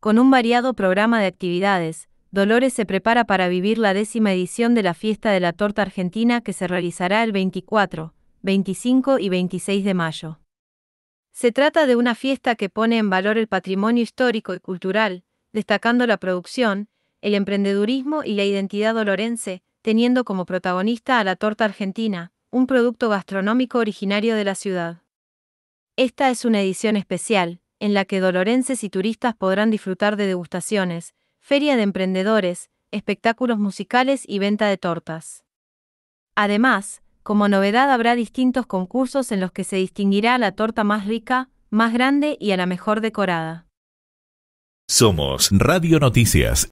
Con un variado programa de actividades, Dolores se prepara para vivir la décima edición de la Fiesta de la Torta Argentina que se realizará el 24, 25 y 26 de mayo. Se trata de una fiesta que pone en valor el patrimonio histórico y cultural, destacando la producción, el emprendedurismo y la identidad dolorense, teniendo como protagonista a la torta argentina, un producto gastronómico originario de la ciudad. Esta es una edición especial, en la que dolorenses y turistas podrán disfrutar de degustaciones, feria de emprendedores, espectáculos musicales y venta de tortas. Además, como novedad habrá distintos concursos en los que se distinguirá la torta más rica, más grande y a la mejor decorada. Somos Radio Noticias.